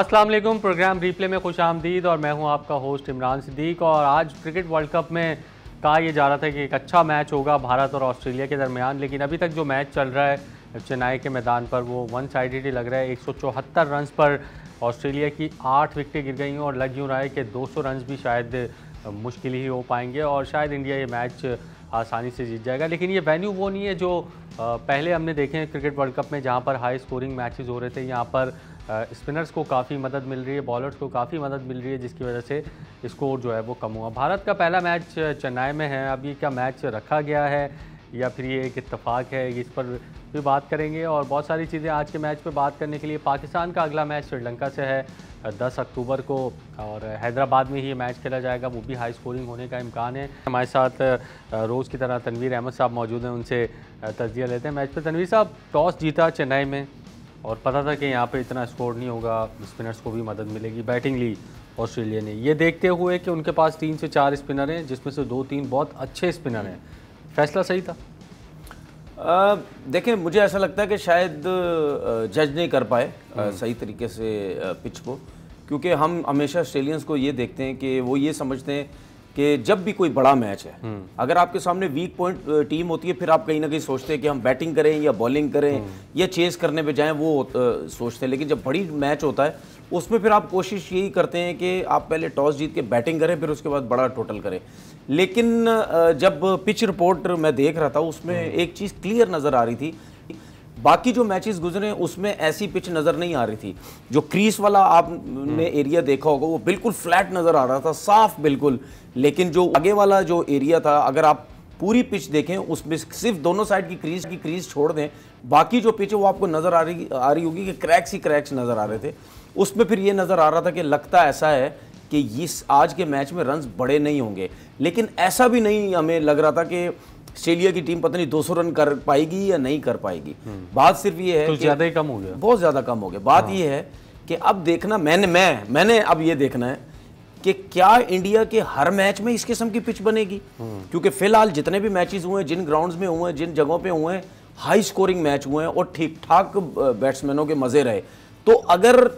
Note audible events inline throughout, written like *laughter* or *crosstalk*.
अस्सलाम वालेकुम programme replay में खुश आमदीद और मैं हूं आपका होस्ट इमरान सिद्दीक और आज क्रिकेट वर्ल्ड कप में कहा यह जा रहा था कि एक अच्छा मैच होगा भारत और ऑस्ट्रेलिया के दरमियान लेकिन अभी तक जो मैच चल रहा है चेन्नई के मैदान पर वो वन साइडेड ही लग रहा है एक रन्स पर ऑस्ट्रेलिया की आठ विकटें गिर गई हैं और लग यूँ रहा है कि सौ रन्स भी शायद मुश्किल ही हो पाएंगे और शायद इंडिया ये मैच आसानी से जीत जाएगा लेकिन ये वेन्यू वो नहीं है जो पहले हमने देखे हैं क्रिकेट वर्ल्ड कप में जहाँ पर हाई स्कोरिंग मैचेस हो रहे थे यहाँ पर स्पिनर्स को काफ़ी मदद मिल रही है बॉलर्स को काफ़ी मदद मिल रही है जिसकी वजह से स्कोर जो है वो कम हुआ भारत का पहला मैच चेन्नई में है अब ये क्या मैच रखा गया है या फिर ये एक इतफाक़ है इस पर भी बात करेंगे और बहुत सारी चीज़ें आज के मैच पर बात करने के लिए पाकिस्तान का अगला मैच श्रीलंका से है 10 अक्टूबर को और हैदराबाद में ही ये मैच खेला जाएगा वो भी हाई स्कोरिंग होने का इम्कान है हमारे साथ रोज़ की तरह तनवीर अहमद साहब मौजूद हैं उनसे तजिया लेते हैं मैच पर तनवीर साहब टॉस जीता चेन्नई में और पता था कि यहाँ पे इतना स्कोर नहीं होगा स्पिनर्स को भी मदद मिलेगी बैटिंग ली ऑस्ट्रेलिया ने ये देखते हुए कि उनके पास तीन से चार स्पिनर हैं जिसमें से दो तीन बहुत अच्छे स्पिनर हैं फैसला सही था देखें मुझे ऐसा लगता है कि शायद जज नहीं कर पाए हम्म। सही तरीके से पिच को क्योंकि हम हमेशा ऑस्ट्रेलियंस को ये देखते हैं कि वो ये समझते हैं कि जब भी कोई बड़ा मैच है हम्म। अगर आपके सामने वीक पॉइंट टीम होती है फिर आप कहीं ना कहीं सोचते हैं कि हम बैटिंग करें या बॉलिंग करें हम्म। या चेस करने पे जाएं वो सोचते हैं लेकिन जब बड़ी मैच होता है उसमें फिर आप कोशिश यही करते हैं कि आप पहले टॉस जीत के बैटिंग करें फिर उसके बाद बड़ा टोटल करें लेकिन जब पिच रिपोर्ट मैं देख रहा था उसमें हम्म। एक चीज़ क्लियर नज़र आ रही थी बाकी जो मैचेस गुजरे उसमें ऐसी पिच नज़र नहीं आ रही थी जो क्रीस वाला आपने हम्म। एरिया देखा होगा वो बिल्कुल फ्लैट नज़र आ रहा था साफ बिल्कुल लेकिन जो आगे वाला जो एरिया था अगर आप पूरी पिच देखें उसमें सिर्फ दोनों साइड की क्रीज की क्रीज छोड़ दें बाकी जो पिच है वो आपको नज़र आ रही आ रही होगी कि क्रैक्स ही क्रैक्स नज़र आ रहे थे उसमें फिर ये नज़र आ रहा था कि लगता ऐसा है कि इस आज के मैच में रन्स बड़े नहीं होंगे लेकिन ऐसा भी नहीं हमें लग रहा था कि ऑस्ट्रेलिया की टीम पता नहीं 200 रन कर पाएगी या नहीं कर पाएगी बात सिर्फ ये है तो ज़्यादा ही कम हो गया बहुत ज़्यादा कम हो गया बात हाँ। ये है कि अब देखना मैंने मैं मैंने अब ये देखना है कि क्या इंडिया के हर मैच में इस किस्म की पिच बनेगी हम्म। क्योंकि फिलहाल जितने भी मैचेस हुए हैं जिन ग्राउंड्स में हुए हैं जिन जगहों पे हुए हैं हाई स्कोरिंग मैच हुए हैं और ठीक ठाक बैट्समैनों के मज़े रहे तो अगर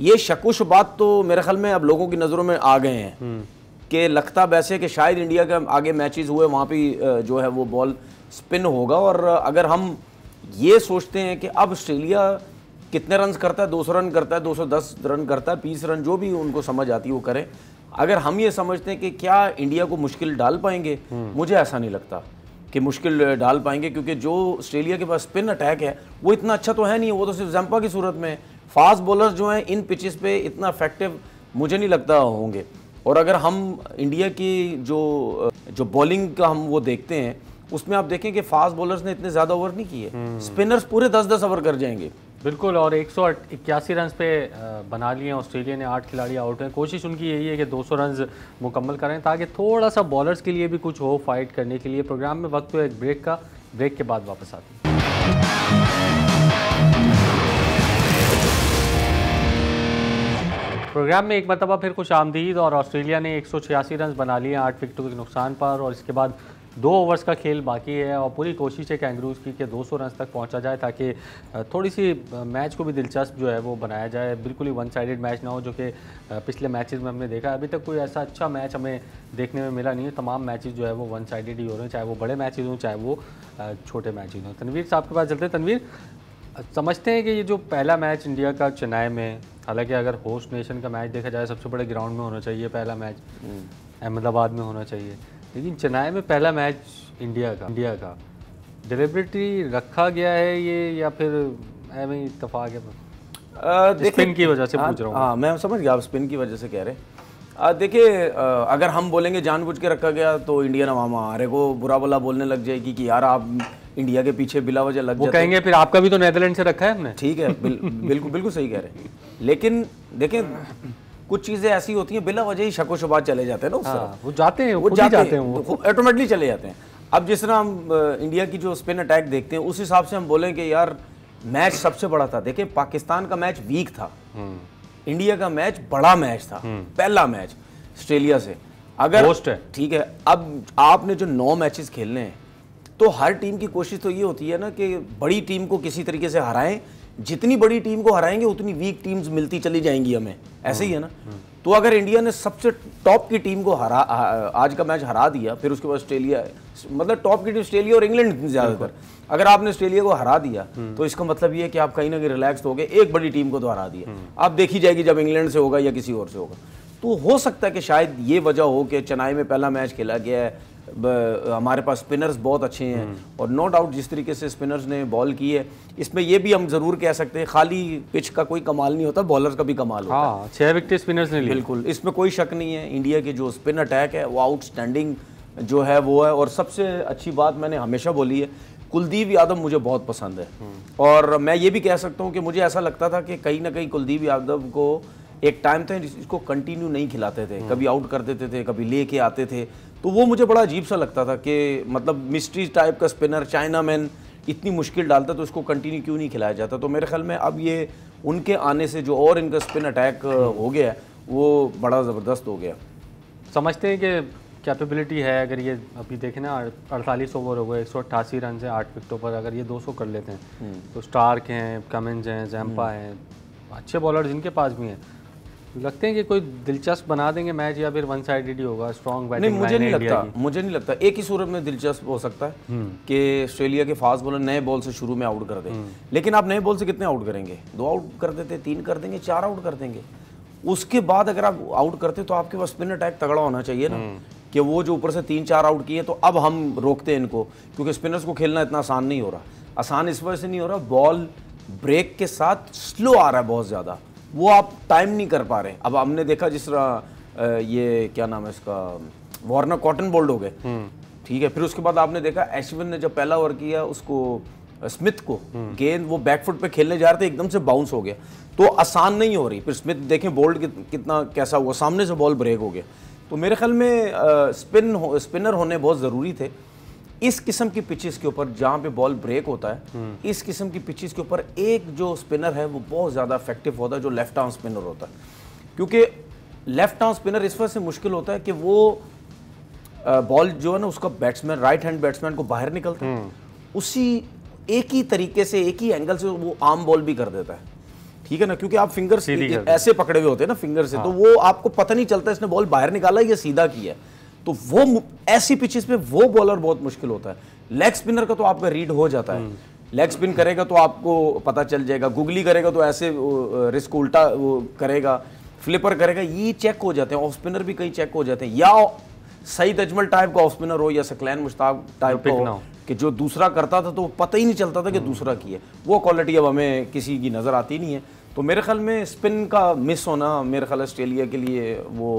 ये शकुश बात तो मेरे ख्याल में अब लोगों की नज़रों में आ गए हैं हम्म। कि लगता वैसे कि शायद इंडिया के आगे मैचेस हुए वहाँ पे जो है वो बॉल स्पिन होगा और अगर हम ये सोचते हैं कि अब ऑस्ट्रेलिया कितने रन करता है दो रन करता है दो रन करता है बीस रन जो भी उनको समझ आती है वो करें अगर हम ये समझते हैं कि क्या इंडिया को मुश्किल डाल पाएंगे हम्म। मुझे ऐसा नहीं लगता कि मुश्किल डाल पाएंगे क्योंकि जो ऑस्ट्रेलिया के पास स्पिन अटैक है वो इतना अच्छा तो है नहीं वो तो सिर्फ जम्पा की सूरत में फास्ट बॉलर जो हैं इन पिचेस पे इतना इफेक्टिव मुझे नहीं लगता होंगे और अगर हम इंडिया की जो जो बॉलिंग का हम वो देखते हैं उसमें आप देखें कि फास्ट बॉलर्स ने इतने ज़्यादा ओवर नहीं किए स्पिनर्स हम्म। पूरे दस दस ओवर कर जाएंगे बिल्कुल और एक सौ इक्यासी रन पे बना लिए ऑस्ट्रेलिया ने आठ खिलाड़ी आउट हैं कोशिश उनकी यही है कि 200 रन मुकम्मल करें ताकि थोड़ा सा बॉलर्स के लिए भी कुछ हो फाइट करने के लिए प्रोग्राम में वक्त हो एक ब्रेक का ब्रेक के बाद वापस आते हैं प्रोग्राम में एक मरतबा फिर खुश आमदीद और ऑस्ट्रेलिया ने एक सौ छियासी रन बना लिए आठ विकेटों के नुकसान पर और इसके बाद दो ओवर्स का खेल बाकी है और पूरी कोशिश है कैंगरूज की कि 200 रन तक पहुंचा जाए ताकि थोड़ी सी मैच को भी दिलचस्प जो है वो बनाया जाए बिल्कुल ही वन साइडेड मैच ना हो जो कि पिछले मैचेस में हमने देखा अभी तक कोई ऐसा अच्छा मैच हमें देखने में मिला नहीं है तमाम मैचेस जो है वो वन साइडेड ही हो रहे हैं चाहे वो बड़े मैचेज हों चाहे वो छोटे मैचेज हों तनवीर साहब के पास चलते हैं तनवीर समझते हैं कि ये जो पहला मैच इंडिया का चेन्नई में हालांकि अगर होस्ट नेशन का मैच देखा जाए सबसे बड़े ग्राउंड में होना चाहिए पहला मैच हम्म। अहमदाबाद में होना चाहिए लेकिन चेन्नई में पहला मैच इंडिया का इंडिया का डिलिब्रिटी रखा गया है ये या फिर एवं इतफाक है स्पिन की वजह से हाँ, पूछ रहा हूँ हाँ मैं समझ गया आप स्पिन की वजह से कह रहे हैं देखिए अगर हम बोलेंगे जानबूझ के रखा गया तो इंडियन अवामा अरे को बुरा बुला बोलने लग जाएगी कि यार आप इंडिया के पीछे बिला वजह लग वो कहेंगे फिर आपका भी तो नेदरलैंड से रखा है हमने ठीक है बिल, बिल्कुल बिल्कुल सही कह रहे हैं लेकिन देखें कुछ चीजें ऐसी होती हैं बिला वजह ही शको शुबा चले जाते हैं ना हाँ, वो जाते हैं वो जाते, जाते हैं ऑटोमेटिकली तो चले जाते हैं अब जिस तरह हम इंडिया की जो स्पिन अटैक देखते हैं उस हिसाब से हम बोलें कि यार मैच सबसे बड़ा था देखें पाकिस्तान का मैच वीक था हम्म। इंडिया का मैच बड़ा मैच था हम्म। पहला मैच ऑस्ट्रेलिया से अगर ठीक है अब आपने जो नौ मैचेस खेलने हैं तो हर टीम की कोशिश तो ये होती है ना कि बड़ी टीम को किसी तरीके से हराएं जितनी बड़ी टीम को हराएंगे उतनी वीक टीम्स मिलती चली जाएंगी हमें ऐसे ही है ना हम्म, हम्म। तो अगर इंडिया ने सबसे टॉप की टीम को हरा आज का मैच हरा दिया फिर उसके बाद ऑस्ट्रेलिया मतलब टॉप की टीम ऑस्ट्रेलिया और इंग्लैंड ज़्यादातर अगर आपने ऑस्ट्रेलिया को हरा दिया हम्म। तो इसका मतलब ये है कि आप कहीं ना कहीं रिलैक्स तो हो गए एक बड़ी टीम को तो हरा दिया आप देखी जाएगी जब इंग्लैंड से होगा या किसी और से होगा तो हो सकता है कि शायद ये वजह हो कि चेन्नई में पहला मैच खेला गया है हमारे पास स्पिनर्स बहुत अच्छे हैं हम्म। और नो डाउट जिस तरीके से स्पिनर्स ने बॉल की है इसमें यह भी हम जरूर कह सकते हैं खाली पिच का कोई कमाल नहीं होता बॉलर का भी कमाल होता है हाँ, छह विकेट स्पिनर्स ने बिल्कुल इसमें कोई शक नहीं है इंडिया के जो स्पिन अटैक है वो आउटस्टैंडिंग जो है वो है और सबसे अच्छी बात मैंने हमेशा बोली है कुलदीप यादव मुझे बहुत पसंद है हम्म। और मैं ये भी कह सकता हूँ कि मुझे ऐसा लगता था कि कहीं ना कहीं कुलदीप यादव को एक टाइम था इसको कंटिन्यू नहीं खिलाते थे हम्म। कभी आउट कर देते थे कभी लेके आते थे तो वो मुझे बड़ा अजीब सा लगता था कि मतलब मिस्ट्री टाइप का स्पिनर चाइना मैन इतनी मुश्किल डालता तो उसको कंटिन्यू क्यों नहीं खिलाया जाता तो मेरे ख्याल में अब ये उनके आने से जो और इनका स्पिन अटैक हो गया वो बड़ा ज़बरदस्त हो गया समझते हैं कि कैपेबिलिटी है अगर ये अभी देखें ना अड़तालीस ओवर हो गए एक सौ अट्ठासी रन है आठ विकटों पर अगर ये दो सौ कर लेते हैं हम्म। तो स्टार्क हैं कमिंस हैं जैम्पा हम्म। हैं अच्छे बॉलर जिनके पास भी हैं लगते हैं कि कोई दिलचस्प बना देंगे मैच या फिर वन साइडेड ही होगा स्ट्रॉन्ग बैटिंग नहीं मुझे नहीं लगता मुझे नहीं लगता एक ही सूरत में दिलचस्प हो सकता है हम्म। कि ऑस्ट्रेलिया के फास्ट बॉलर नए बॉल से शुरू में आउट कर दें हम्म। लेकिन आप नए बॉल से कितने आउट करेंगे दो आउट कर देते तीन कर देंगे चार आउट कर देंगे उसके बाद अगर आप आउट करते तो आपके पास स्पिन अटैक तगड़ा होना चाहिए ना हम्म। कि वो जो ऊपर से तीन चार आउट किए तो अब हम रोकते हैं इनको क्योंकि स्पिनर्स को खेलना इतना आसान नहीं हो रहा आसान इस वजह से नहीं हो रहा बॉल ब्रेक के साथ स्लो आ रहा है बहुत ज़्यादा वो आप टाइम नहीं कर पा रहे अब हमने देखा जिस तरह ये क्या नाम है इसका वार्नर कॉटन बोल्ड हो गए हम्म। ठीक है फिर उसके बाद आपने देखा एशविन ने जब पहला ओवर किया उसको स्मिथ को हम्म। गेंद वो बैकफुट पे खेलने जा रहे थे एकदम से बाउंस हो गया तो आसान नहीं हो रही फिर स्मिथ देखें बोल्ड कितना कैसा हुआ सामने से बॉल ब्रेक हो गया तो मेरे ख्याल में स्पिन हो, स्पिनर होने बहुत ज़रूरी थे इस किस्म की पिचेस के ऊपर जहाँ पे बॉल ब्रेक होता है हम्म। इस किस्म की पिचेस के ऊपर एक जो स्पिनर है वो बहुत ज़्यादा इफेक्टिव होता है जो लेफ्ट आर्म स्पिनर होता है क्योंकि लेफ्ट आर्म स्पिनर इस वजह से मुश्किल होता है कि वो बॉल जो है ना उसका बैट्समैन राइट हैंड बैट्समैन को बाहर निकलता है हम्म। उसी एक ही तरीके से एक ही एंगल से वो आम बॉल भी कर देता है ठीक है ना क्योंकि आप फिंगर ऐसे पकड़े हुए होते हैं ना फिंगर से तो हाँ। तो वो आपको पता नहीं चलता इसने बॉल बाहर निकाला या सीधा किया है तो वो ऐसी पिचेस पे वो बॉलर बहुत मुश्किल होता है लेग स्पिनर का तो आपका रीड हो जाता है लेग स्पिन करेगा तो आपको पता चल जाएगा गुगली करेगा तो ऐसे रिस्क उल्टा करेगा फ्लिपर करेगा ये चेक हो जाते हैं ऑफ स्पिनर भी कई चेक हो जाते हैं या सईद अजमल टाइप का ऑफ स्पिनर हो या सकलैन मुश्ताक टाइप का हो कि जो दूसरा करता था तो पता ही नहीं चलता था कि हम्म। दूसरा की है वो क्वालिटी अब हमें किसी की नज़र आती नहीं है तो मेरे ख्याल में स्पिन का मिस होना मेरे ख्याल ऑस्ट्रेलिया के लिए वो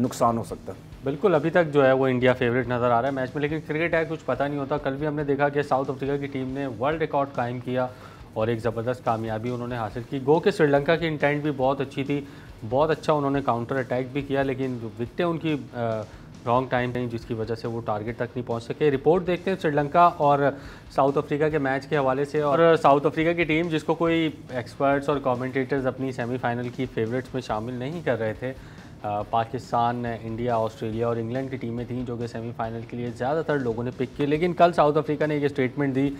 नुकसान हो सकता है बिल्कुल अभी तक जो है वो इंडिया फेवरेट नज़र आ रहा है मैच में लेकिन क्रिकेट है कुछ पता नहीं होता कल भी हमने देखा कि साउथ अफ्रीका की टीम ने वर्ल्ड रिकॉर्ड कायम किया और एक ज़बरदस्त कामयाबी उन्होंने हासिल की गो के श्रीलंका की इंटेंट भी बहुत अच्छी थी बहुत अच्छा उन्होंने काउंटर अटैक भी किया लेकिन विकटें उनकी रॉन्ग टाइम नहीं जिसकी वजह से वो टारगेट तक नहीं पहुंच सके रिपोर्ट देखते हैं श्रीलंका और साउथ अफ्रीका के मैच के हवाले से और साउथ अफ्रीका की टीम जिसको कोई एक्सपर्ट्स और कमेंटेटर्स अपनी सेमीफाइनल की फेवरेट्स में शामिल नहीं कर रहे थे पाकिस्तान इंडिया ऑस्ट्रेलिया और इंग्लैंड की टीमें थीं जो कि सेमीफाइनल के लिए ज़्यादातर लोगों ने पिक किए लेकिन कल साउथ अफ्रीका ने एक स्टेटमेंट दी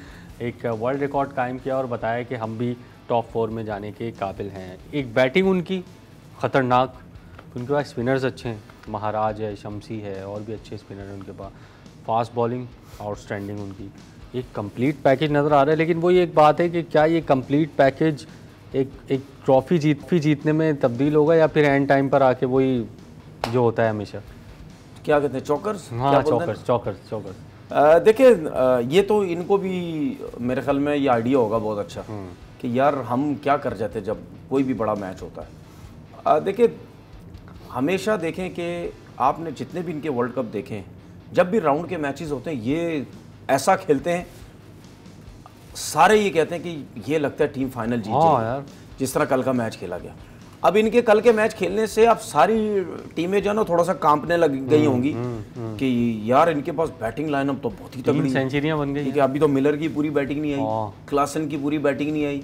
एक वर्ल्ड रिकॉर्ड कायम किया और बताया कि हम भी टॉप फोर में जाने के काबिल हैं एक बैटिंग उनकी ख़तरनाक उनके पास स्पिनर्स अच्छे हैं महाराज है शमसी है और भी अच्छे स्पिनर हैं उनके पास फास्ट बॉलिंग आउटस्टैंडिंग उनकी एक कंप्लीट पैकेज नज़र आ रहा है लेकिन वो ये एक बात है कि क्या ये कंप्लीट पैकेज एक एक ट्रॉफी जीत भी जीतने में तब्दील होगा या फिर एंड टाइम पर आके वही जो होता है हमेशा क्या कहते हैं चौकर्स हाँ चौकर्स चौकर्स चौकर्स देखिए ये तो इनको भी मेरे ख्याल में ये आइडिया होगा बहुत अच्छा हम्म। कि यार हम क्या कर जाते जब कोई भी बड़ा मैच होता है देखिए हमेशा देखें कि आपने जितने भी इनके वर्ल्ड कप देखे हैं जब भी राउंड के मैचेस होते हैं ये ऐसा खेलते हैं सारे ये कहते हैं कि ये लगता है टीम फाइनल जीत हाँ यार जिस तरह कल का मैच खेला गया अब इनके कल के मैच खेलने से अब सारी टीमें जो है ना थोड़ा सा कांपने लग हम्म, गई होंगी हम्म, हम्म। कि यार इनके पास बैटिंग लाइनअप तो बहुत ही तगड़ी सेंचुरियां बन गई ठीक अभी तो मिलर की पूरी बैटिंग नहीं आई हाँ। क्लासन की पूरी बैटिंग नहीं आई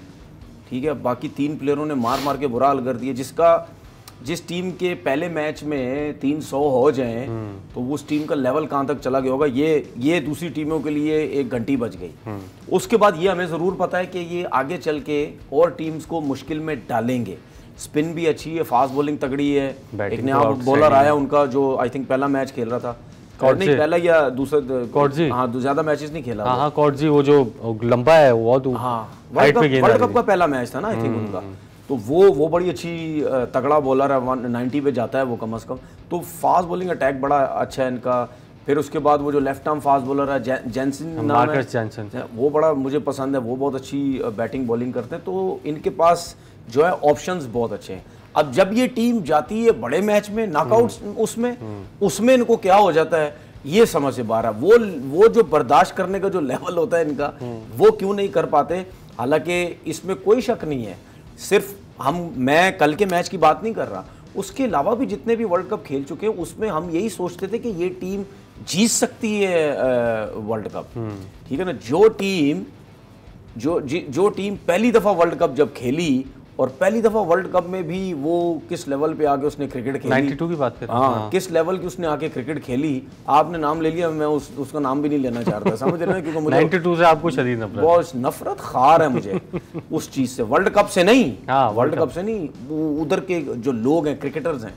ठीक है बाकी तीन प्लेयरों ने मार मार के बुरा हाल कर दिया जिसका जिस टीम के पहले मैच में 300 हो जाएं हम्म। तो उस टीम का लेवल कहां तक चला गया होगा ये ये दूसरी टीमों के लिए एक घंटी बच गई हम्म। उसके बाद ये हमें ज़रूर पता है कि ये आगे चल के और टीम्स को मुश्किल में डालेंगे स्पिन भी अच्छी है फास्ट बॉलिंग तगड़ी है एक नया बॉलर तो आया उनका जो आई थिंक पहला मैच खेल रहा था नहीं पहला या दूसरा हाँ ज्यादा मैचेस नहीं खेला हाँ, हाँ कॉर्जी वो जो लंबा है वो हाँ वर्ल्ड कप का पहला मैच था ना आई थिंक हम्म। उनका तो वो वो बड़ी अच्छी तगड़ा बॉलर है वन नाइन्टी पे जाता है वो कम अज़ कम तो फास्ट बॉलिंग अटैक बड़ा अच्छा है इनका फिर उसके बाद वो जो लेफ्ट आर्म फास्ट बॉलर है जै, जैनसन नाम है जैनसन वो बड़ा मुझे पसंद है वो बहुत अच्छी बैटिंग बॉलिंग करते हैं तो इनके पास जो है ऑप्शंस बहुत अच्छे हैं अब जब ये टीम जाती है बड़े मैच में नॉकआउट हम्म। उसमें हम्म। उसमें इनको क्या हो जाता है ये समझ से बाहर वो वो जो बर्दाश्त करने का जो लेवल होता है इनका हम्म। वो क्यों नहीं कर पाते हालांकि इसमें कोई शक नहीं है सिर्फ हम मैं कल के मैच की बात नहीं कर रहा उसके अलावा भी जितने भी वर्ल्ड कप खेल चुके हैं उसमें हम यही सोचते थे कि ये टीम जीत सकती है वर्ल्ड हम्म। कप ठीक है ना जो टीम जो जो टीम पहली दफ़ा वर्ल्ड कप जब खेली और पहली दफ़ा वर्ल्ड कप में भी वो किस लेवल पे आके उसने क्रिकेट खेली 92 की बात कर हाँ, हाँ किस लेवल की उसने आके क्रिकेट खेली आपने नाम ले लिया मैं उस उसका नाम भी नहीं लेना चाहता समझ रहे क्योंकि मुझे 92 से आपको शरीर नफरत बहुत नफरत खार है मुझे *laughs* उस चीज़ से वर्ल्ड कप से नहीं हाँ, वर्ल्ड कप से नहीं उधर के जो लोग हैं क्रिकेटर्स हैं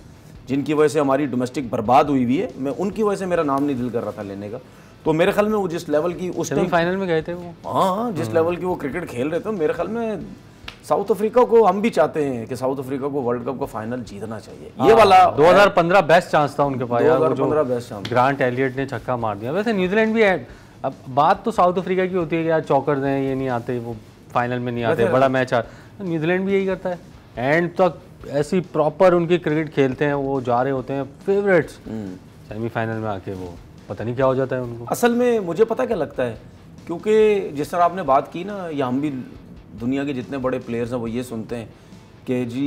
जिनकी वजह से हमारी डोमेस्टिक बर्बाद हुई हुई है मैं उनकी वजह से मेरा नाम नहीं दिल कर रहा था लेने का तो मेरे ख्याल में वो जिस लेवल की उस टाइम फाइनल में गए थे वो हाँ, हाँ जिस लेवल की वो क्रिकेट खेल रहे थे मेरे ख्याल में साउथ अफ्रीका को हम भी चाहते हैं कि साउथ अफ्रीका को वर्ल्ड कप का फाइनल जीतना चाहिए हाँ, ये वाला 2015 बेस्ट चांस था उनके पास 2015 बेस्ट चांस ग्रांट एलियट ने छक्का मार दिया वैसे न्यूजीलैंड भी है अब बात तो साउथ अफ्रीका की होती है कि यार चौकर दें ये नहीं आते वो फाइनल में नहीं आते बड़ा मैच आ न्यूजीलैंड भी यही करता है एंड तक तो ऐसी प्रॉपर उनकी क्रिकेट खेलते हैं वो जा रहे होते हैं फेवरेट्स हम्म। सेमीफाइनल में आके वो पता नहीं क्या हो जाता है उनको असल में मुझे पता क्या लगता है क्योंकि जिस तरह आपने बात की ना या हम भी दुनिया के जितने बड़े प्लेयर्स हैं वो ये सुनते हैं कि जी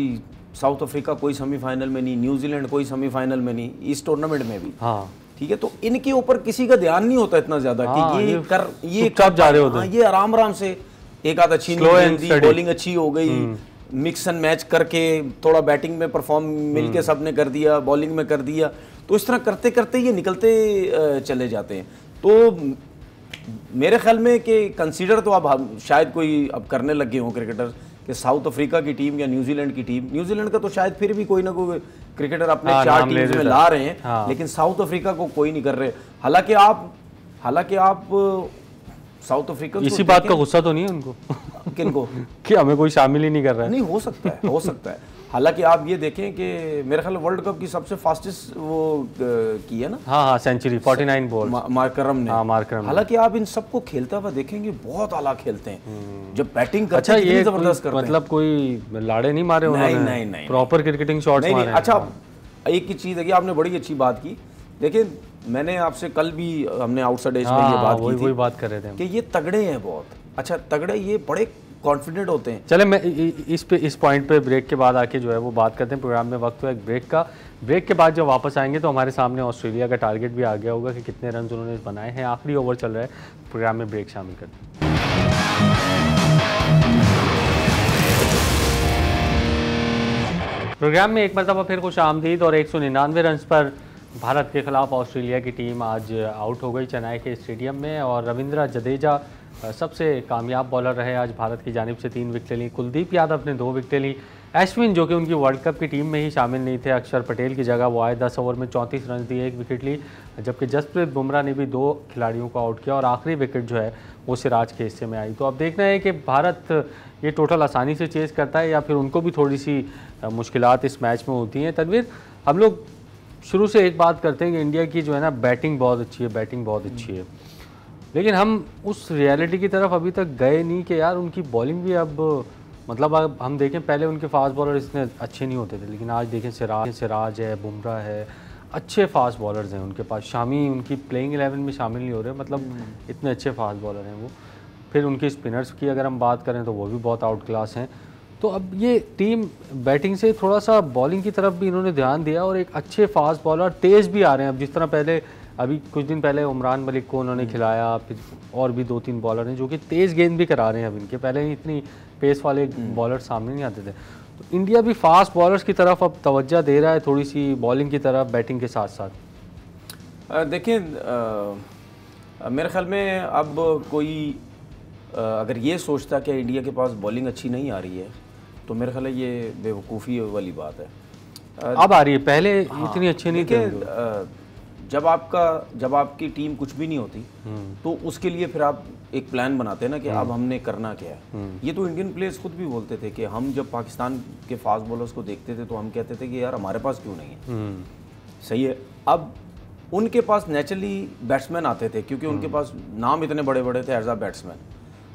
साउथ अफ्रीका कोई सेमीफाइनल में नहीं न्यूजीलैंड कोई सेमीफाइनल में नहीं इस टूर्नामेंट में भी हाँ ठीक है तो इनके ऊपर किसी का ध्यान नहीं होता इतना ज्यादा हाँ, कि ये, ये कर ये कब जा रहे होते हाँ, हैं ये आराम आराम से एक आध अच्छी बॉलिंग अच्छी हो गई मिक्स एंड मैच करके थोड़ा बैटिंग में परफॉर्म मिलके हम्म। सब ने कर दिया बॉलिंग में कर दिया तो इस तरह करते करते ये निकलते चले जाते हैं तो मेरे ख्याल में कि कंसीडर तो अब शायद कोई अब करने लगे हों क्रिकेटर कि साउथ अफ्रीका की टीम या न्यूजीलैंड की टीम न्यूजीलैंड का तो शायद फिर भी कोई ना कोई क्रिकेटर अपने हाँ, चार टीम्स में ला रहे हैं हाँ। लेकिन साउथ अफ्रीका को कोई नहीं कर रहे हालांकि आप हालांकि आप साउथ अफ्रीका इसी बात का गुस्सा तो नहीं है उनको किन को *laughs* हमें कोई शामिल ही नहीं कर रहा है नहीं हो सकता है हो सकता है हालांकि आप ये देखें कि मेरे ख्याल वर्ल्ड कप की सबसे फास्टेस्ट वो की है ना हाँ हाँ सेंचुरी 49 बॉल मार्करम ने हाँ मार्करम हालांकि आप इन सबको खेलता हुआ देखेंगे बहुत आला खेलते हैं हम्म। जब बैटिंग करते अच्छा, ये जबरदस्त करते मतलब कोई लाड़े नहीं मारे नहीं नहीं नहीं नहीं प्रॉपर क्रिकेटिंग शॉट अच्छा एक ही चीज़ है कि आपने बड़ी अच्छी बात की देखिये मैंने आपसे कल भी हमने आउटसाइड हाँ, बात की थी बात कर रहे थे कि ये तगड़े हैं बहुत अच्छा तगड़े ये बड़े कॉन्फिडेंट होते हैं चले मैं इस पे इस पॉइंट पे ब्रेक के बाद आके जो है वो बात करते हैं प्रोग्राम में वक्त तो हुआ एक ब्रेक का ब्रेक के बाद जब वापस आएंगे तो हमारे सामने ऑस्ट्रेलिया का टारगेट भी आ गया होगा कि कितने रन उन्होंने बनाए हैं आखिरी ओवर चल रहा है प्रोग्राम में ब्रेक शामिल कर प्रोग्राम में एक मरतबा फिर कुछ आमदीद और एक रन पर भारत के खिलाफ ऑस्ट्रेलिया की टीम आज आउट हो गई चेन्नई के स्टेडियम में और रविंद्रा जडेजा सबसे कामयाब बॉलर रहे आज भारत की जानब से तीन विकटें लीं कुलदीप यादव ने दो विकटें ली एशविन जो कि उनकी वर्ल्ड कप की टीम में ही शामिल नहीं थे अक्षर पटेल की जगह वो आए दस ओवर में चौंतीस रन दिए एक विकेट ली जबकि जसप्रीत बुमराह ने भी दो खिलाड़ियों को आउट किया और आखिरी विकेट जो है वो सिराज के हिस्से में आई तो अब देखना है कि भारत ये टोटल आसानी से चेज करता है या फिर उनको भी थोड़ी सी मुश्किल इस मैच में होती हैं तनवीर हम लोग शुरू से एक बात करते हैं कि इंडिया की जो है ना बैटिंग बहुत अच्छी है बैटिंग बहुत अच्छी है लेकिन हम उस रियलिटी की तरफ अभी तक गए नहीं कि यार उनकी बॉलिंग भी अब मतलब अब हम देखें पहले उनके फास्ट बॉलर इतने अच्छे नहीं होते थे लेकिन आज देखें सिराज सिराज है बुमराह है अच्छे फास्ट बॉलर्स हैं उनके पास शामी उनकी प्लेइंग एलेवन में शामिल नहीं हो रहे मतलब हम्म। इतने अच्छे फास्ट बॉलर हैं वो फिर उनके स्पिनर्स की अगर हम बात करें तो वो भी बहुत आउट क्लास हैं तो अब ये टीम बैटिंग से थोड़ा सा बॉलिंग की तरफ भी इन्होंने ध्यान दिया और एक अच्छे फास्ट बॉलर तेज़ भी आ रहे हैं अब जिस तरह पहले अभी कुछ दिन पहले उमरान मलिक को उन्होंने खिलाया फिर और भी दो तीन बॉलर हैं जो कि तेज़ गेंद भी करा रहे हैं अब इनके पहले ही इतनी पेस वाले बॉलर हम्म। सामने नहीं आते थे तो इंडिया भी फास्ट बॉलर्स की तरफ अब तवज्जो दे रहा है थोड़ी सी बॉलिंग की तरफ बैटिंग के साथ साथ देखिए मेरे ख्याल में अब कोई आ, अगर ये सोचता कि इंडिया के पास बॉलिंग अच्छी नहीं आ रही है तो मेरे ख्याल ये बेवकूफ़ी वाली बात है अब आ रही है पहले हाँ, इतनी अच्छी नहीं थी जब आपका जब आपकी टीम कुछ भी नहीं होती हम्म। तो उसके लिए फिर आप एक प्लान बनाते हैं ना कि हम्म। अब हमने करना क्या है हम्म। ये तो इंडियन प्लेयर्स खुद भी बोलते थे कि हम जब पाकिस्तान के फास्ट बॉलर्स को देखते थे तो हम कहते थे कि यार हमारे पास क्यों नहीं है सही है अब उनके पास नेचुरली बैट्समैन आते थे क्योंकि उनके पास नाम इतने बड़े बड़े थे एज अ बैट्समैन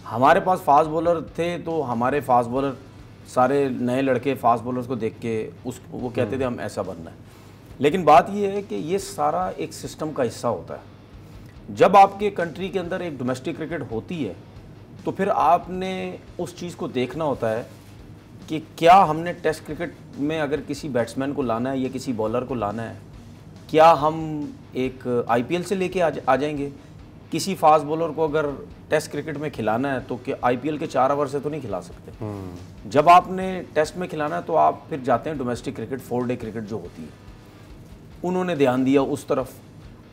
हमारे पास फास्ट बॉलर थे तो हमारे फास्ट बॉलर सारे नए लड़के फास्ट बॉलर्स को देख के उस वो कहते थे हम ऐसा बनना है लेकिन बात यह है कि ये सारा एक सिस्टम का हिस्सा होता है जब आपके कंट्री के अंदर एक डोमेस्टिक क्रिकेट होती है तो फिर आपने उस चीज़ को देखना होता है कि क्या हमने टेस्ट क्रिकेट में अगर किसी बैट्समैन को लाना है या किसी बॉलर को लाना है क्या हम एक आईपीएल से लेके आ, जा, आ जाएंगे किसी फास्ट बॉलर को अगर टेस्ट क्रिकेट में खिलाना है तो कि आईपीएल के चार ओवर से तो नहीं खिला सकते हम्म। जब आपने टेस्ट में खिलाना है तो आप फिर जाते हैं domestic cricket four day cricket जो होती है उन्होंने ध्यान दिया उस तरफ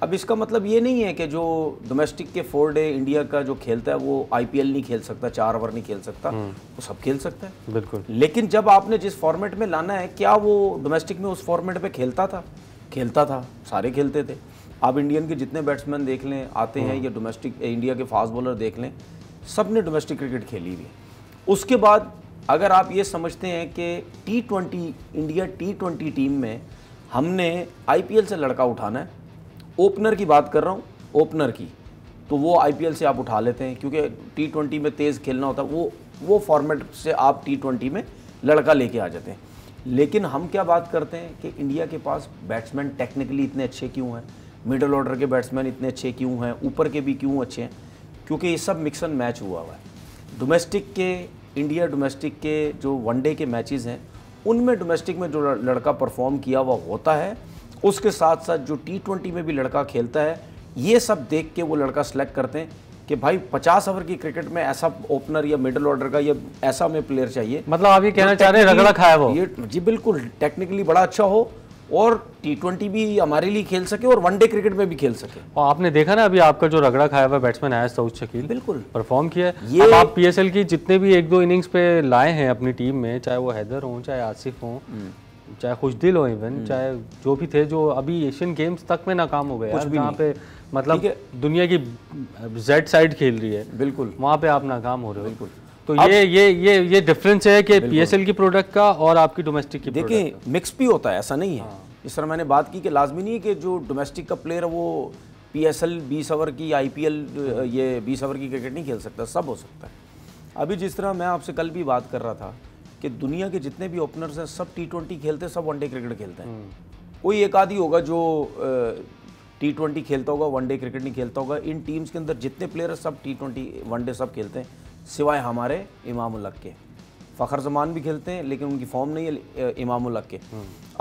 अब इसका मतलब ये नहीं है कि जो डोमेस्टिक के फोर डे इंडिया का जो खेलता है वो आईपीएल नहीं खेल सकता चार ओवर नहीं खेल सकता हम्म। वो सब खेल सकता है बिल्कुल लेकिन जब आपने जिस फॉर्मेट में लाना है क्या वो डोमेस्टिक में उस फॉर्मेट में खेलता था खेलता था सारे खेलते थे आप इंडियन के जितने बैट्समैन देख लें आते हैं हम्म। या डोमेस्टिक इंडिया के फास्ट बॉलर देख लें सब ने डोमेस्टिक क्रिकेट खेली हुई उसके बाद अगर आप ये समझते हैं कि T twenty India T twenty team में हमने आई से लड़का उठाना है ओपनर की बात कर रहा हूँ ओपनर की तो वो आई से आप उठा लेते हैं क्योंकि टी ट्वेंटी में तेज़ खेलना होता है वो वो फॉर्मेट से आप टी ट्वेंटी में लड़का लेके आ जाते हैं लेकिन हम क्या बात करते हैं कि इंडिया के पास बैट्समैन टेक्निकली इतने अच्छे क्यों हैं मिडल ऑर्डर के बैट्समैन इतने अच्छे क्यों हैं ऊपर के भी क्यों अच्छे हैं क्योंकि ये सब मिक्सन मैच हुआ हुआ है डोमेस्टिक के इंडिया डोमेस्टिक के जो वनडे के मैचेस हैं उनमें डोमेस्टिक में जो लड़का परफॉर्म किया हुआ होता है उसके साथ साथ जो टी ट्वेंटी में भी लड़का खेलता है ये सब देख के वो लड़का सेलेक्ट करते हैं कि भाई 50 ओवर की क्रिकेट में ऐसा ओपनर या मिडिल ऑर्डर का या ऐसा में प्लेयर चाहिए मतलब आप ये कहना चाह रहे हैं रगड़ा खाया वो ये जी बिल्कुल टेक्निकली बड़ा अच्छा हो और टी ट्वेंटी भी हमारे लिए खेल सके और वनडे क्रिकेट में भी खेल सके और आपने देखा ना अभी आपका जो रगड़ा खाया हुआ बैट्समैन आया सऊद शकील बिल्कुल परफॉर्म किया है ये आप पीएसएल की जितने भी एक दो इनिंग्स पे लाए हैं अपनी टीम में चाहे वो हैदर हों चाहे आसिफ हों हम्म। चाहे खुशदिल हो इवन हम्म। चाहे जो भी थे जो अभी एशियन गेम्स तक में नाकाम हो गए यहाँ पे मतलब दुनिया की जेड साइड खेल रही है बिल्कुल वहाँ पे आप नाकाम हो रहे हो बिल्कुल तो ये ये ये ये डिफरेंस है कि पीएसएल की प्रोडक्ट का और आपकी डोमेस्टिक की देखिए मिक्स भी होता है ऐसा नहीं है हाँ। इस तरह मैंने बात की कि लाजमी नहीं है कि जो डोमेस्टिक का प्लेयर है वो पी एस एल बीस ओवर की आई पी एल ये बीस ओवर की क्रिकेट नहीं खेल सकता सब हो सकता है अभी जिस तरह मैं आपसे कल भी बात कर रहा था कि दुनिया के जितने भी ओपनर्स हैं सब टी ट्वेंटी खेलते हैं सब वनडे क्रिकेट खेलते हैं हाँ। कोई एक आदि होगा जो टी ट्वेंटी खेलता होगा वनडे क्रिकेट नहीं खेलता होगा इन टीम्स के अंदर जितने प्लेयर सब टी ट्वेंटी वनडे सब खेलते हैं सिवाय हमारे इमामुलक के फ़खर जमान भी खेलते हैं लेकिन उनकी फॉर्म नहीं है इमामुलक के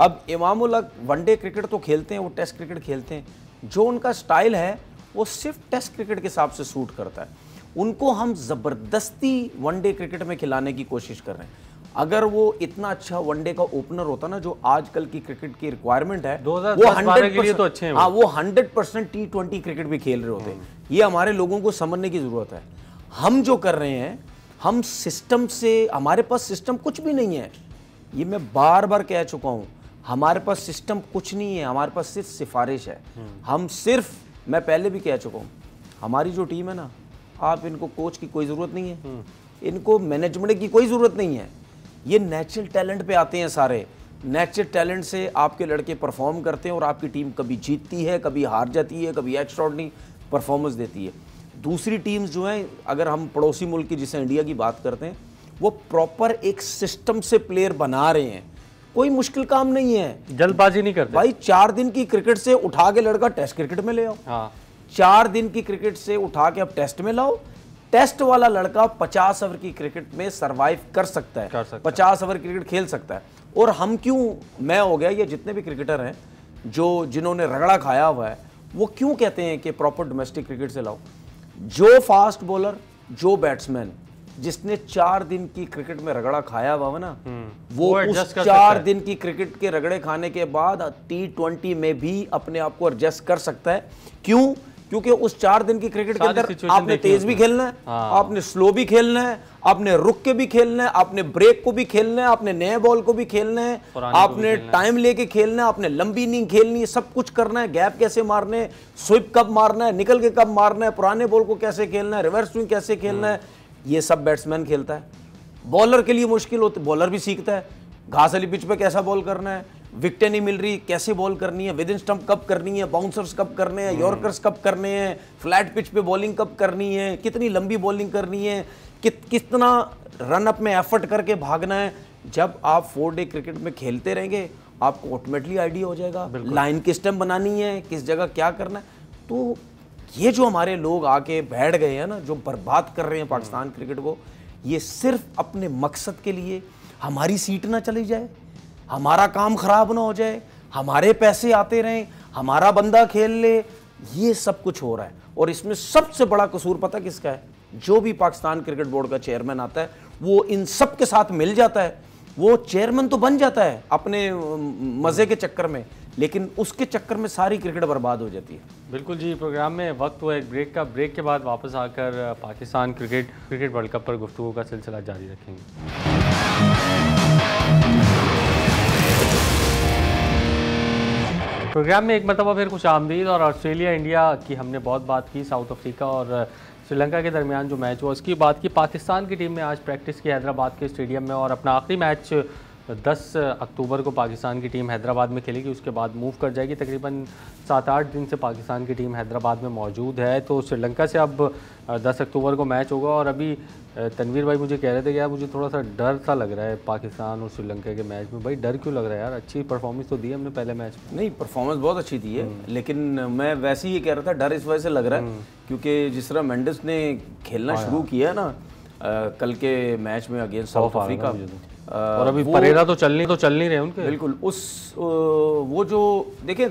अब इमामुलक वनडे क्रिकेट तो खेलते हैं वो टेस्ट क्रिकेट खेलते हैं जो उनका स्टाइल है वो सिर्फ टेस्ट क्रिकेट के हिसाब से सूट करता है उनको हम ज़बरदस्ती वनडे क्रिकेट में खिलाने की कोशिश कर रहे हैं अगर वो इतना अच्छा वनडे का ओपनर होता ना जो आजकल की क्रिकेट की रिक्वायरमेंट है वो हंड्रेड तो अच्छे हैं वो hundred percent T twenty cricket भी खेल रहे होते हैं ये हमारे लोगों को समझने की जरूरत है हम जो कर रहे हैं हम सिस्टम से हमारे पास सिस्टम कुछ भी नहीं है ये मैं बार बार कह चुका हूँ हमारे पास सिस्टम कुछ नहीं है हमारे पास सिर्फ सिफारिश है हम्म। हम सिर्फ मैं पहले भी कह चुका हूँ हमारी जो टीम है ना आप इनको कोच की कोई ज़रूरत नहीं है हम्म। इनको मैनेजमेंट की कोई ज़रूरत नहीं है ये नेचुरल टैलेंट पे आते हैं सारे नेचुरल टैलेंट से आपके लड़के परफॉर्म करते हैं और आपकी टीम कभी जीतती है कभी हार जाती है कभी एक्स्ट्रॉडनी परफॉर्मेंस देती है दूसरी टीम्स जो हैं अगर हम पड़ोसी मुल्क की जिसे इंडिया की बात करते हैं वो प्रॉपर एक सिस्टम से प्लेयर बना रहे हैं कोई मुश्किल काम नहीं है जल्दबाजी नहीं करते भाई चार दिन की क्रिकेट से उठा के लड़का टेस्ट क्रिकेट में ले आओ हाँ। चार दिन की क्रिकेट से उठा के अब टेस्ट में लाओ टेस्ट वाला लड़का पचास ओवर की क्रिकेट में सरवाइव कर सकता है कर सकता पचास ओवर क्रिकेट खेल सकता है और हम क्यों मैं हो गया या जितने भी क्रिकेटर हैं जो जिन्होंने रगड़ा खाया हुआ है वो क्यों कहते हैं कि प्रॉपर डोमेस्टिक क्रिकेट से लाओ जो फास्ट बॉलर जो बैट्समैन जिसने चार दिन की क्रिकेट में रगड़ा खाया हुआ ना हम्म। वो, वो उस चार दिन की क्रिकेट के रगड़े खाने के बाद टी ट्वेंटी में भी अपने आप को एडजस्ट कर सकता है क्यों क्योंकि उस चार दिन की क्रिकेट के अंदर आपने तेज भी खेलना है हाँ। आपने स्लो भी खेलना है आपने रुक के भी खेलना है आपने ब्रेक को भी खेलना है आपने नए बॉल को भी खेलना है आपने टाइम लेके खेलना है आपने लंबी इनिंग खेलनी है सब कुछ करना है गैप कैसे मारने है स्विप कब मारना है निकल के कब मारना है पुराने बॉल को कैसे खेलना है रिवर्स स्विंग कैसे खेलना है हम्म। ये सब बैट्समैन खेलता है बॉलर के लिए मुश्किल होती बॉलर भी सीखता है घास वाली पिच पे कैसा बॉल करना है विकटें नहीं मिल रही कैसे बॉल करनी है विद इन स्टम्प कब करनी है बाउंसर्स कब करने हैं यॉर्कर्स हम्म। कब करने हैं फ्लैट पिच पे बॉलिंग कब करनी है कितनी लंबी बॉलिंग करनी है कित कितना रन अप में एफर्ट करके भागना है जब आप फोर डे क्रिकेट में खेलते रहेंगे आपको ऑटोमेटली आइडिया हो जाएगा लाइन किस टाइम बनानी है किस जगह क्या करना है तो ये जो हमारे लोग आके बैठ गए हैं ना जो बर्बाद कर रहे हैं हम्म। पाकिस्तान क्रिकेट को ये सिर्फ अपने मकसद के लिए हमारी सीट ना चली जाए हमारा काम खराब ना हो जाए हमारे पैसे आते रहें हमारा बंदा खेल ले ये सब कुछ हो रहा है और इसमें सबसे बड़ा कसूर पता किसका है जो भी पाकिस्तान क्रिकेट बोर्ड का चेयरमैन आता है वो इन सब के साथ मिल जाता है वो चेयरमैन तो बन जाता है अपने मज़े के चक्कर में लेकिन उसके चक्कर में सारी क्रिकेट बर्बाद हो जाती है बिल्कुल जी प्रोग्राम में वक्त हुआ एक ब्रेक का ब्रेक के बाद वापस आकर Pakistan cricket cricket world cup पर गुफ्तु का सिलसिला जारी रखेंगे प्रोग्राम में एक मरतबा फिर कुछ आमदीद और ऑस्ट्रेलिया इंडिया की हमने बहुत बात की साउथ अफ्रीका और श्रीलंका के दरमियान जो मैच हुआ उसकी बात की पाकिस्तान की टीम ने आज प्रैक्टिस की हैदराबाद के स्टेडियम में और अपना आखिरी मैच दस अक्टूबर को पाकिस्तान की टीम हैदराबाद में खेलेगी उसके बाद मूव कर जाएगी तकरीबन सात आठ दिन से पाकिस्तान की टीम हैदराबाद में मौजूद है तो श्रीलंका से अब दस अक्टूबर को मैच होगा और अभी तनवीर भाई मुझे कह रहे थे कि यार मुझे थोड़ा सा डर सा लग रहा है पाकिस्तान और श्रीलंका के मैच में भाई डर क्यों लग रहा है यार अच्छी परफॉर्मेंस तो दी हमने पहले मैच में नहीं परफॉर्मेंस बहुत अच्छी थी है हम्म। लेकिन मैं वैसे ही ये कह रहा था डर इस वजह से लग रहा है हम्म। क्योंकि जिस तरह मैंडस ने खेलना हाँ, शुरू हाँ। किया ना कल के मैच में अगेंस्ट साउथ अफ्रीका और अभी परेरा तो चल नहीं तो चल नहीं रहे उनके बिल्कुल उस वो जो देखिए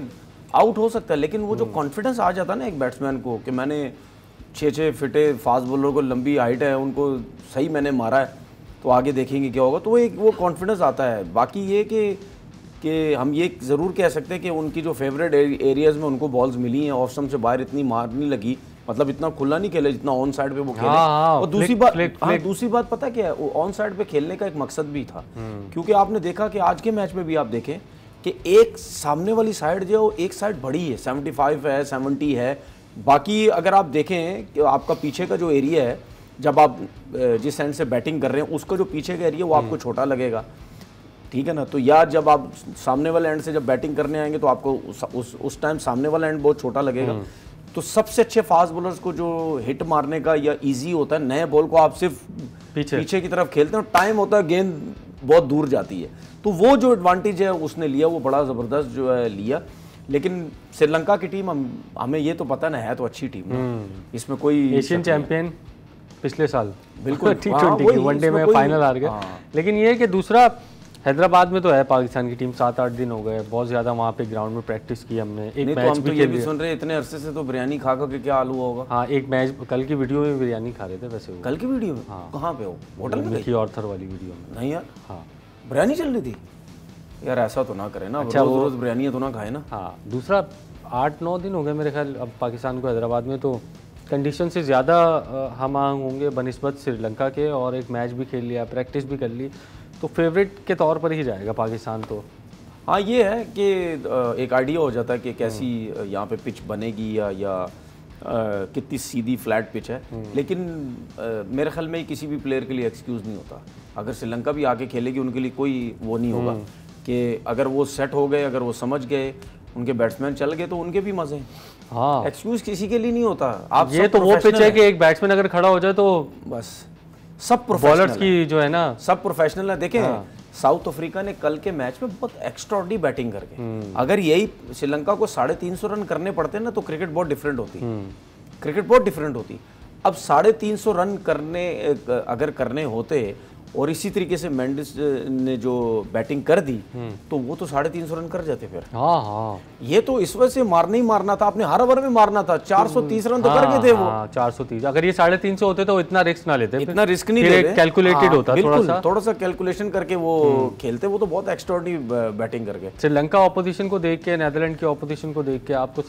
आउट हो सकता है लेकिन वो जो कॉन्फिडेंस हम्म। आ जाता है ना एक बैट्समैन को कि मैंने छः छः फिटे फास्ट बॉलर को लंबी हाइट है उनको सही मैंने मारा है तो आगे देखेंगे क्या होगा तो वो एक वो कॉन्फिडेंस आता है बाकी ये कि कि हम ये ज़रूर कह सकते हैं कि उनकी जो फेवरेट एरियाज़ में उनको बॉल्स मिली हैं ऑफ स्टम्प से बाहर इतनी मारने लगी मतलब इतना खुला नहीं खेले जितना ऑन साइड पे वो खेले हाँ, हाँ और दूसरी बात हाँ, दूसरी बात पता क्या है ऑन साइड पे खेलने का एक मकसद भी था हम्म। क्योंकि आपने देखा कि आज के मैच में भी आप देखें कि एक सामने वाली साइड जो है एक साइड बड़ी है फाइव है 70 है बाकी अगर आप देखें कि आपका पीछे का जो एरिया है जब आप जिस एंड से बैटिंग कर रहे हैं उसका जो पीछे का एरिया वो आपको हम्म। छोटा लगेगा ठीक है ना तो या जब आप सामने वाले एंड से जब बैटिंग करने आएंगे तो आपको उस उस टाइम सामने वाला एंड बहुत छोटा लगेगा हम्म। तो सबसे अच्छे फास्ट बॉलर्स को जो हिट मारने का या इजी होता है नए बॉल को आप सिर्फ पीछे पीछे की तरफ खेलते हैं टाइम होता है गेंद बहुत दूर जाती है तो वो जो एडवांटेज है उसने लिया वो बड़ा ज़बरदस्त जो है लिया लेकिन श्रीलंका की टीम हम हमें ये तो पता ना है तो अच्छी टीम है हम्म। इसमें कोई एशियन चैंपियन पिछले साल बिल्कुल टी ट्वेंटी वनडे में फाइनल हार गए हाँ। लेकिन ये कि दूसरा हैदराबाद में तो है पाकिस्तान की टीम सात आठ दिन हो गए बहुत ज़्यादा वहाँ पे ग्राउंड में प्रैक्टिस की हमने एक मैच तो हम भी तो ये भी सुन रहे इतने अरसे से तो बिरयानी खा खा क्या आलू होगा हाँ एक मैच कल की वीडियो में बिरयानी खा रहे थे वैसे कल की वीडियो में हाँ कहाँ पे हो होटल में की ऑर्थर वाली वीडियो में नहीं यार हाँ बिरयानी चल रही थी यार ऐसा तो ना करे ना अच्छा रोज रोज बिरयानी तो ना खाए ना हाँ दूसरा आठ नौ दिन हो गए मेरे ख्याल अब पाकिस्तान को हैदराबाद में तो कंडीशन से ज़्यादा हम आंग होंगे बनस्बत श्रीलंका के और एक मैच भी खेल लिया प्रैक्टिस भी कर ली तो फेवरेट के तौर पर ही जाएगा पाकिस्तान तो हाँ ये है कि एक आइडिया हो जाता है कि कैसी यहाँ पे पिच बनेगी या या कितनी सीधी फ्लैट पिच है हम्म। लेकिन आ, मेरे ख्याल में किसी भी प्लेयर के लिए एक्सक्यूज़ नहीं होता अगर श्रीलंका भी आके खेलेगी उनके लिए कोई वो नहीं होगा हम्म। कि अगर वो सेट हो गए अगर वो समझ गए उनके बैट्समैन चल गए तो उनके भी मज़े हैं हाँ एक्सक्यूज़ किसी के लिए नहीं होता आप ये तो वो पिच है कि एक बैट्समैन अगर खड़ा हो जाए तो बस सब प्रोफेशनल की जो है ना सब प्रोफेशनल है देखें हाँ। साउथ अफ्रीका ने कल के मैच में बहुत एक्स्ट्रॉडी बैटिंग करके हम्म। अगर यही श्रीलंका को साढ़े तीन सौ रन करने पड़ते ना तो क्रिकेट बहुत डिफरेंट होती क्रिकेट हम्म। बहुत डिफरेंट होती अब साढ़े तीन सौ रन करने अगर करने होते और इसी तरीके से मैंडिस ने जो बैटिंग कर दी हम्म। तो वो तो साढ़े तीन सौ रन कर जाते फिर हाँ हाँ ये तो इस वजह से मारना ही मारना था आपने हर ओवर में मारना था चार सौ तीस रन तो हाँ, करके थे वो हाँ, चार सौ तीस अगर ये साढ़े तीन सौ होते तो इतना रिस्क ना लेते इतना रिस्क नहीं लेते कैलकुलेटेड हाँ, होता बिल्कुल थोड़ा सा कैलकुलेशन करके वो हम्म। खेलते वो तो बहुत एक्स्ट्रॉर्डनरी बैटिंग करके श्रीलंका ऑपोजिशन को देख के नैदरलैंड के ऑपोजिशन को देख के आपको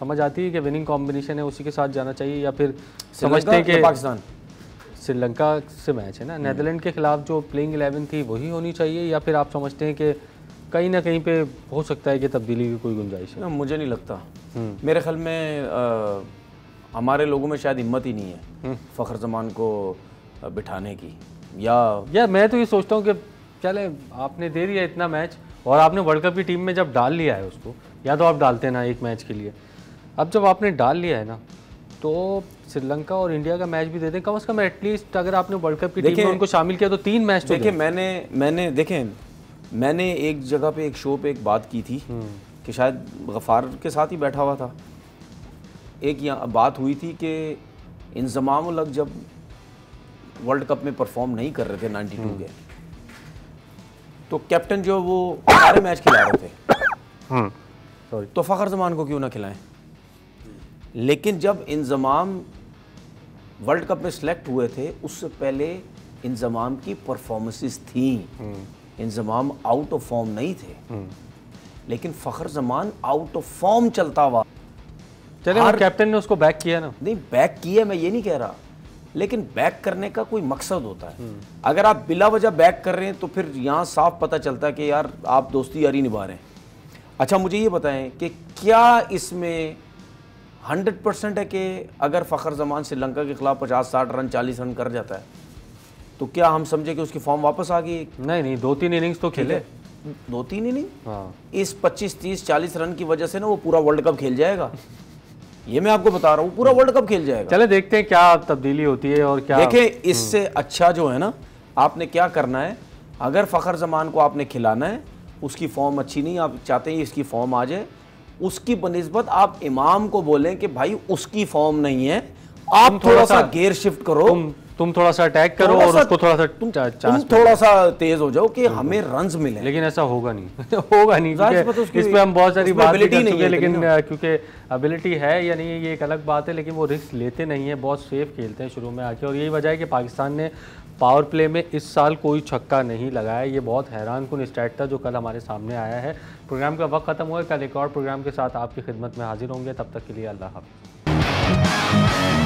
समझ आती है कि विनिंग कॉम्बिनेशन है उसी के साथ जाना चाहिए या फिर समझते हैं कि पाकिस्तान श्रीलंका से मैच है ना हम्म। नैदरलैंड के खिलाफ जो प्लेइंग एलेवन थी वही होनी चाहिए या फिर आप समझते हैं कि कहीं ना कहीं पे हो सकता है कि तब्दीली की कोई गुंजाइश है ना मुझे नहीं लगता हम्म। मेरे ख्याल में हमारे लोगों में शायद हिम्मत ही नहीं है हम्म। फ़खर जमान को बिठाने की या या मैं तो ये सोचता हूँ कि चले आपने दे दिया इतना मैच और आपने वर्ल्ड कप की टीम में जब डाल लिया है उसको या तो आप डालते ना एक मैच के लिए अब जब आपने डाल लिया है ना तो श्रीलंका और इंडिया का मैच भी दे दें कम अज़ कम एटलीस्ट अगर आपने वर्ल्ड कप की टीम में उनको शामिल किया तो तीन मैच तो देखिए मैंने मैंने देखें मैंने एक जगह पे एक शो पे एक बात की थी हम्म। कि शायद गफ़ार के साथ ही बैठा हुआ था एक यहाँ बात हुई थी कि इंजमाम लग जब वर्ल्ड कप में परफॉर्म नहीं कर रहे थे टू हम्म। के तो कैप्टन जो वो सारे मैच खिला रहे थे हम्म। तो फ़खर जमान को क्यों ना खिलाएं लेकिन जब इंजमाम वर्ल्ड कप में सेलेक्ट हुए थे उससे पहले इंजमाम की परफॉर्मेंसेस थी हम्म। इंजमाम आउट ऑफ फॉर्म नहीं थे हम्म। लेकिन Fakhar Zaman out of form चलता हुआ चले हर कैप्टन ने उसको बैक किया ना नहीं बैक किया मैं ये नहीं कह रहा लेकिन बैक करने का कोई मकसद होता है हम्म। अगर आप बिला वजह बैक कर रहे हैं तो फिर यहाँ साफ पता चलता है कि यार आप दोस्ती यारी निभा रहे हैं अच्छा मुझे ये बताएं कि क्या इसमें हंड्रेड परसेंट है कि अगर फ़खर जमान श्रीलंका के खिलाफ पचास साठ रन चालीस रन कर जाता है तो क्या हम समझे कि उसकी फॉर्म वापस आ गई नहीं नहीं दो तीन इनिंग्स तो खेले दो तीन इनिंग हाँ। इस पच्चीस तीस चालीस रन की वजह से ना वो पूरा वर्ल्ड कप खेल जाएगा ये मैं आपको बता रहा हूँ पूरा वर्ल्ड कप खेल जाएगा चले देखते हैं क्या तब्दीली होती है और क्या देखें इससे हम्म। अच्छा जो है ना आपने क्या करना है अगर फ़खर जमान को आपने खिलाना है उसकी फॉर्म अच्छी नहीं आप चाहते हैं इसकी फॉर्म आ जाए उसकी बनस्बत आप इमाम को बोलें कि भाई उसकी फॉर्म नहीं है आप थोड़ा सा गेयर शिफ्ट करो तुम तुम थोड़ा सा अटैक करो और उसको थोड़ा सा तुम, तुम थोड़ा सा तेज हो जाओ कि हमें रन मिले लेकिन ऐसा होगा नहीं *laughs* होगा नहीं इस पे हम बहुत सारी बात भी नहीं है लेकिन हाँ। क्योंकि एबिलिटी है या नहीं ये एक अलग बात है लेकिन वो रिस्क लेते नहीं है बहुत सेफ खेलते हैं शुरू में आके और यही वजह है कि पाकिस्तान ने पावर प्ले में इस साल कोई छक्का नहीं लगाया ये बहुत हैरान कन स्टैट था जो कल हमारे सामने आया है प्रोग्राम का वक्त ख़त्म हुआ कल एक और प्रोग्राम के साथ आपकी खिदमत में हाजिर होंगे तब तक के लिए अल्लाह हाफ़